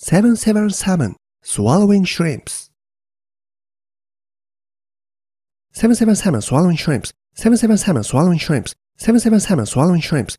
777 Salmon Swallowing Shrimps 777 Swallowing Shrimps 777 Swallowing Shrimps 777 Swallowing Shrimps